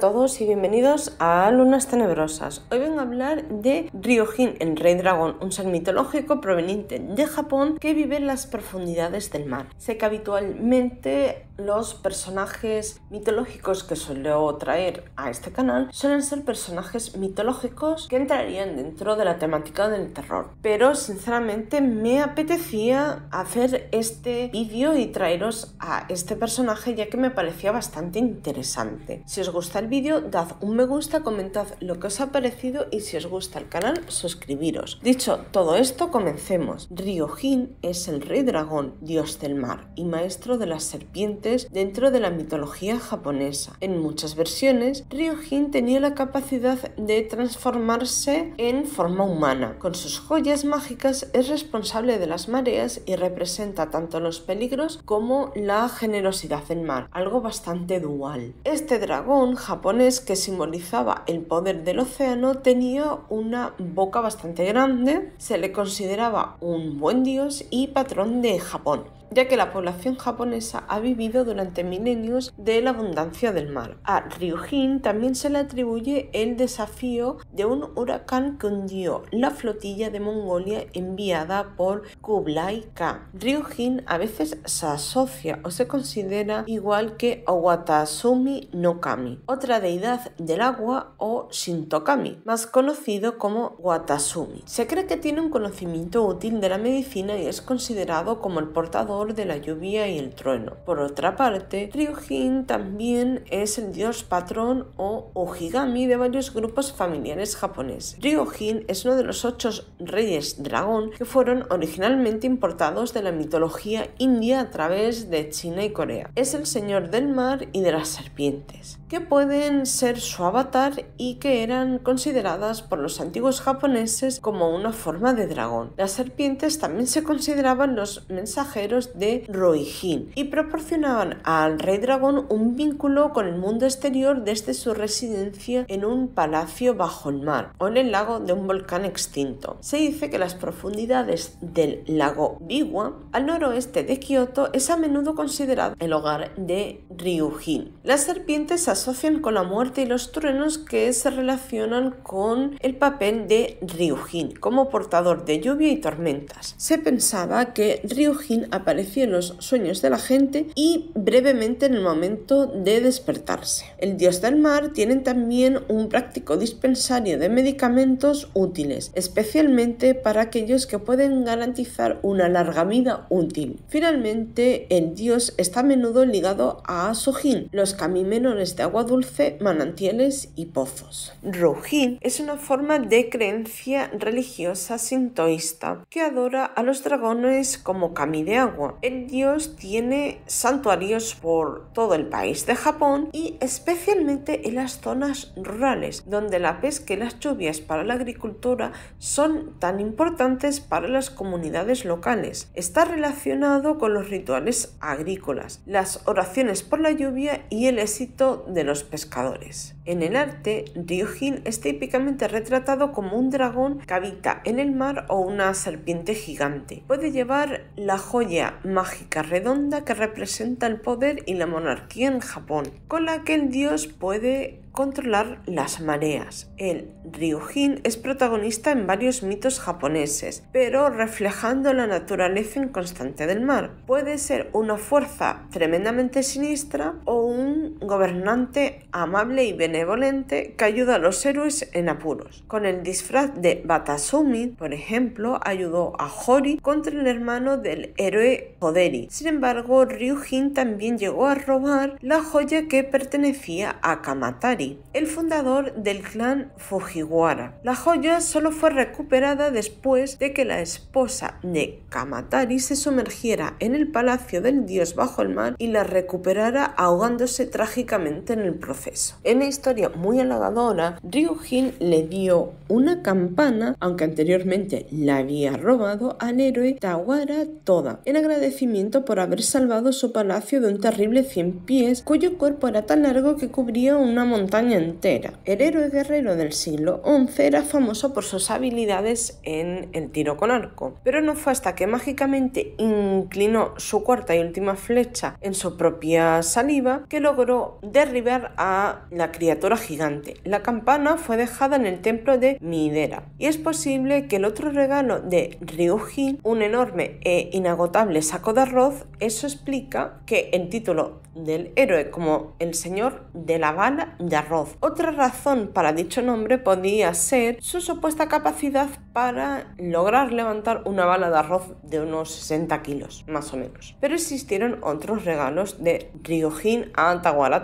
todo y bienvenidos a Lunas Tenebrosas. Hoy vengo a hablar de Ryojin, el rey dragón, un ser mitológico proveniente de Japón que vive en las profundidades del mar. Sé que habitualmente los personajes mitológicos que suelo traer a este canal suelen ser personajes mitológicos que entrarían dentro de la temática del terror. Pero sinceramente me apetecía hacer este vídeo y traeros a este personaje ya que me parecía bastante interesante. Si os gusta el vídeo, dad un me gusta, comentad lo que os ha parecido y si os gusta el canal, suscribiros. Dicho todo esto, comencemos. Ryojin es el rey dragón, dios del mar y maestro de las serpientes dentro de la mitología japonesa. En muchas versiones, Ryojin tenía la capacidad de transformarse en forma humana. Con sus joyas mágicas es responsable de las mareas y representa tanto los peligros como la generosidad del mar, algo bastante dual. Este dragón japonés que simbolizaba el poder del océano tenía una boca bastante grande, se le consideraba un buen dios y patrón de Japón ya que la población japonesa ha vivido durante milenios de la abundancia del mar. A Ryujin también se le atribuye el desafío de un huracán que hundió la flotilla de Mongolia enviada por Kublai Khan. Ryujin a veces se asocia o se considera igual que Watasumi no Kami, otra deidad del agua o Shintokami, más conocido como Watasumi. Se cree que tiene un conocimiento útil de la medicina y es considerado como el portador de la lluvia y el trueno. Por otra parte, Ryujin también es el dios patrón o Ojigami de varios grupos familiares japoneses. Ryujin es uno de los ocho reyes dragón que fueron originalmente importados de la mitología india a través de China y Corea. Es el señor del mar y de las serpientes, que pueden ser su avatar y que eran consideradas por los antiguos japoneses como una forma de dragón. Las serpientes también se consideraban los mensajeros de Ryujin y proporcionaban al rey dragón un vínculo con el mundo exterior desde su residencia en un palacio bajo el mar o en el lago de un volcán extinto. Se dice que las profundidades del lago Biwa al noroeste de Kioto es a menudo considerado el hogar de Ryujin. Las serpientes se asocian con la muerte y los truenos que se relacionan con el papel de Ryujin como portador de lluvia y tormentas. Se pensaba que Ryujin aparecía en los sueños de la gente y brevemente en el momento de despertarse. El dios del mar tiene también un práctico dispensario de medicamentos útiles, especialmente para aquellos que pueden garantizar una larga vida útil. Finalmente, el dios está a menudo ligado a Sojin, los camimenones de agua dulce, manantiales y pozos. Rojin es una forma de creencia religiosa sintoísta que adora a los dragones como cami de agua el Dios tiene santuarios por todo el país de Japón y especialmente en las zonas rurales, donde la pesca y las lluvias para la agricultura son tan importantes para las comunidades locales. Está relacionado con los rituales agrícolas, las oraciones por la lluvia y el éxito de los pescadores. En el arte, Ryujin es típicamente retratado como un dragón que habita en el mar o una serpiente gigante. Puede llevar la joya mágica redonda que representa el poder y la monarquía en Japón, con la que el dios puede controlar las mareas. El Ryujin es protagonista en varios mitos japoneses, pero reflejando la naturaleza inconstante del mar. Puede ser una fuerza tremendamente sinistra o un gobernante amable y benevolente que ayuda a los héroes en apuros. Con el disfraz de Batasumi, por ejemplo, ayudó a Hori contra el hermano del héroe Hoderi. Sin embargo, Ryujin también llegó a robar la joya que pertenecía a Kamatari el fundador del clan Fujiwara. La joya solo fue recuperada después de que la esposa de Kamatari se sumergiera en el palacio del dios bajo el mar y la recuperara ahogándose trágicamente en el proceso. En la historia muy halagadora, Ryujin le dio una campana, aunque anteriormente la había robado, al héroe Tawara Toda, en agradecimiento por haber salvado su palacio de un terrible cien pies cuyo cuerpo era tan largo que cubría una montaña entera. El héroe guerrero del siglo XI era famoso por sus habilidades en el tiro con arco, pero no fue hasta que mágicamente inclinó su cuarta y última flecha en su propia saliva que logró derribar a la criatura gigante. La campana fue dejada en el templo de Midera y es posible que el otro regalo de Ryuji, un enorme e inagotable saco de arroz, eso explica que el título del héroe como el señor de la bala de arroz. Otra razón para dicho nombre podía ser su supuesta capacidad para lograr levantar una bala de arroz de unos 60 kilos, más o menos. Pero existieron otros regalos de Riojín a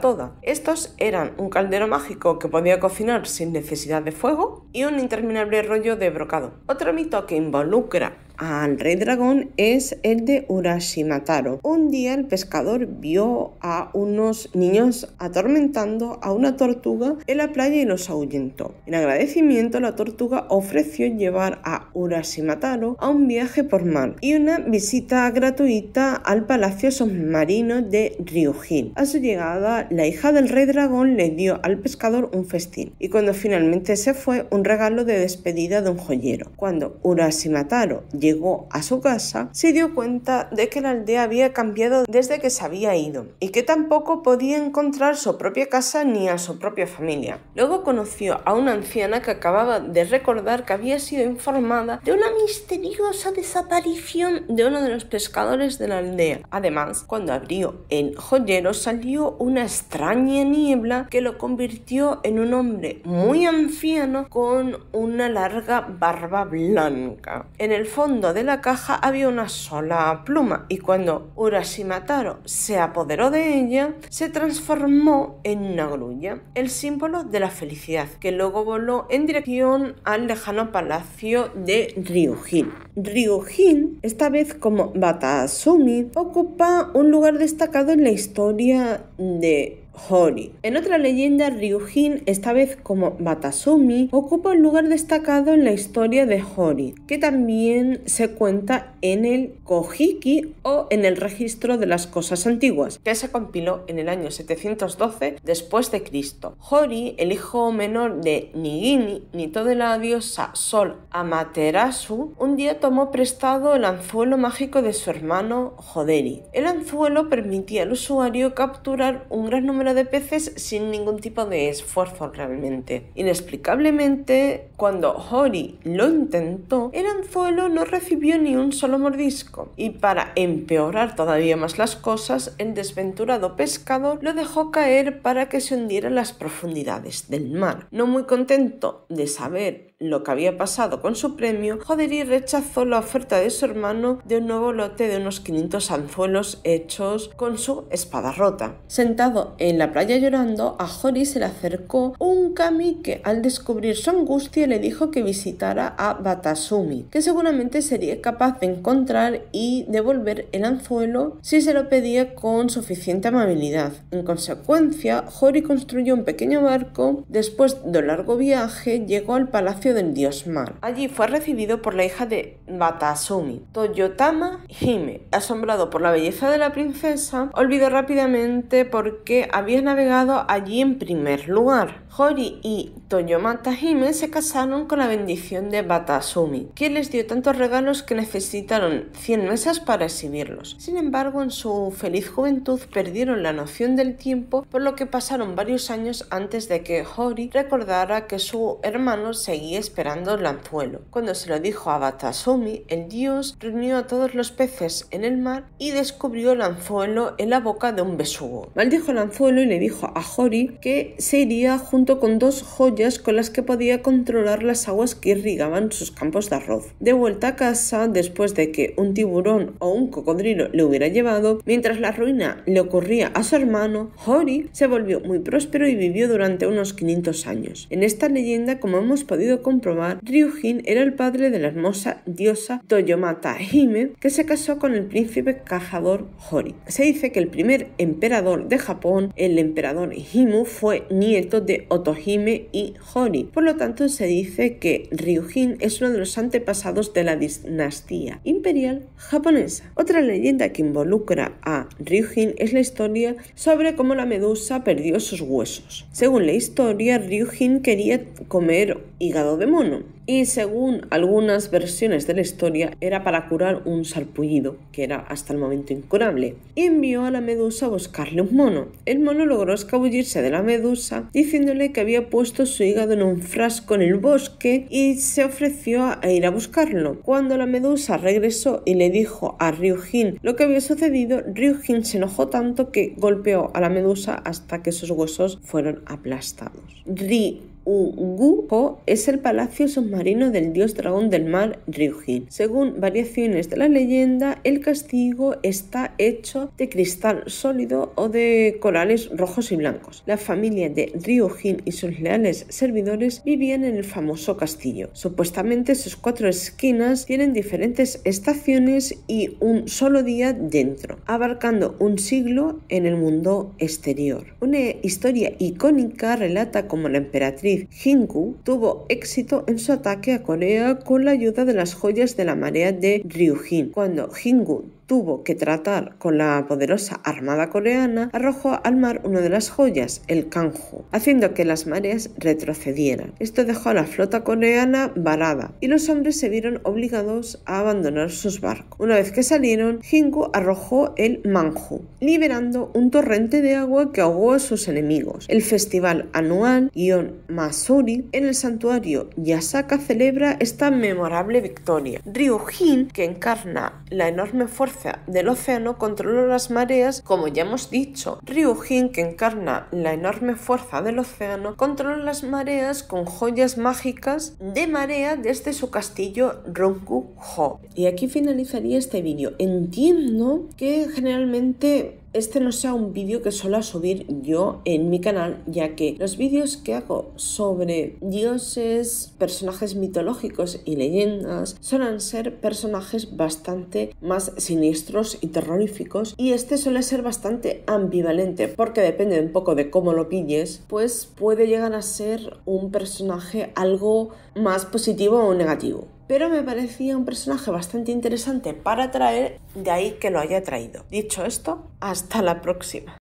toda. Estos eran un caldero mágico que podía cocinar sin necesidad de fuego y un interminable rollo de brocado. Otro mito que involucra al rey dragón es el de Urasimataro. Un día el pescador vio a unos niños atormentando a una tortuga en la playa y los ahuyentó. En agradecimiento la tortuga ofreció llevar a Urasimataro a un viaje por mar y una visita gratuita al palacio submarino de Ryujin. A su llegada la hija del rey dragón le dio al pescador un festín y cuando finalmente se fue un regalo de despedida de un joyero. Cuando Urasimataro llegó a su casa, se dio cuenta de que la aldea había cambiado desde que se había ido y que tampoco podía encontrar su propia casa ni a su propia familia. Luego conoció a una anciana que acababa de recordar que había sido informada de una misteriosa desaparición de uno de los pescadores de la aldea. Además, cuando abrió el joyero salió una extraña niebla que lo convirtió en un hombre muy anciano con una larga barba blanca. En el fondo de la caja había una sola pluma y cuando Urashimataro se apoderó de ella, se transformó en una grulla, el símbolo de la felicidad, que luego voló en dirección al lejano palacio de Ryujin. Ryujin, esta vez como Batasumi, ocupa un lugar destacado en la historia de Hori. En otra leyenda, Ryujin, esta vez como Batasumi ocupa un lugar destacado en la historia de Hori, que también se cuenta en el Kojiki o en el registro de las cosas antiguas, que se compiló en el año 712 después de Cristo. Hori, el hijo menor de Nigini, nieto de la diosa Sol Amaterasu, un día tomó prestado el anzuelo mágico de su hermano Hoderi. El anzuelo permitía al usuario capturar un gran número de peces sin ningún tipo de esfuerzo realmente. Inexplicablemente, cuando Hori lo intentó, el anzuelo no recibió ni un solo mordisco, y para empeorar todavía más las cosas, el desventurado pescado lo dejó caer para que se hundiera en las profundidades del mar. No muy contento de saber lo que había pasado con su premio, Jodery rechazó la oferta de su hermano de un nuevo lote de unos 500 anzuelos hechos con su espada rota. Sentado en la playa llorando, a Jori se le acercó un kami que al descubrir su angustia le dijo que visitara a Batasumi, que seguramente sería capaz de encontrar y devolver el anzuelo si se lo pedía con suficiente amabilidad. En consecuencia, Jori construyó un pequeño barco. Después de un largo viaje, llegó al palacio del dios Mar. Allí fue recibido por la hija de Batasumi, Toyotama Hime. Asombrado por la belleza de la princesa, olvidó rápidamente por qué había navegado allí en primer lugar. Hori y Toyomata Hime se casaron con la bendición de Batasumi, quien les dio tantos regalos que necesitaron 100 mesas para exhibirlos. Sin embargo, en su feliz juventud perdieron la noción del tiempo, por lo que pasaron varios años antes de que Hori recordara que su hermano seguía esperando el anzuelo. Cuando se lo dijo a Batasumi, el dios reunió a todos los peces en el mar y descubrió el anzuelo en la boca de un besugo. Maldijo el anzuelo y le dijo a Hori que se iría junto con dos joyas con las que podía controlar las aguas que irrigaban sus campos de arroz. De vuelta a casa, después de que un tiburón o un cocodrilo le hubiera llevado, mientras la ruina le ocurría a su hermano, Hori se volvió muy próspero y vivió durante unos 500 años. En esta leyenda, como hemos podido comprobar, Ryujin era el padre de la hermosa diosa Toyomata Hime, que se casó con el príncipe cajador Hori. Se dice que el primer emperador de Japón, el emperador Himu, fue nieto de Otohime y Hori. Por lo tanto, se dice que Ryujin es uno de los antepasados de la dinastía imperial japonesa. Otra leyenda que involucra a Ryujin es la historia sobre cómo la medusa perdió sus huesos. Según la historia, Ryujin quería comer hígado de mono y según algunas versiones de la historia era para curar un sarpullido que era hasta el momento incurable. Y Envió a la medusa a buscarle un mono. El mono logró escabullirse de la medusa diciéndole que había puesto su hígado en un frasco en el bosque y se ofreció a ir a buscarlo. Cuando la medusa regresó y le dijo a Ryujin lo que había sucedido, Ryujin se enojó tanto que golpeó a la medusa hasta que sus huesos fueron aplastados. Ri Uguho es el palacio submarino del dios dragón del mar Ryujin. Según variaciones de la leyenda, el castigo está hecho de cristal sólido o de corales rojos y blancos. La familia de Ryujin y sus leales servidores vivían en el famoso castillo. Supuestamente sus cuatro esquinas tienen diferentes estaciones y un solo día dentro, abarcando un siglo en el mundo exterior. Una historia icónica relata cómo la emperatriz Hingu tuvo éxito en su ataque a Corea con la ayuda de las joyas de la marea de Ryujin. Cuando Hingu tuvo que tratar con la poderosa armada coreana, arrojó al mar una de las joyas, el Kanju, haciendo que las mareas retrocedieran. Esto dejó a la flota coreana varada y los hombres se vieron obligados a abandonar sus barcos. Una vez que salieron, Hingu arrojó el Manju, liberando un torrente de agua que ahogó a sus enemigos. El festival anual Ion Masuri en el santuario Yasaka celebra esta memorable victoria. Jin, que encarna la enorme fuerza del océano controló las mareas, como ya hemos dicho. Ryujin, que encarna la enorme fuerza del océano, controló las mareas con joyas mágicas de marea desde su castillo ronku Y aquí finalizaría este vídeo. Entiendo que generalmente este no sea un vídeo que suelo subir yo en mi canal, ya que los vídeos que hago sobre dioses, personajes mitológicos y leyendas suelen ser personajes bastante más siniestros y terroríficos y este suele ser bastante ambivalente porque depende un poco de cómo lo pilles, pues puede llegar a ser un personaje algo más positivo o negativo pero me parecía un personaje bastante interesante para traer, de ahí que lo haya traído. Dicho esto, hasta la próxima.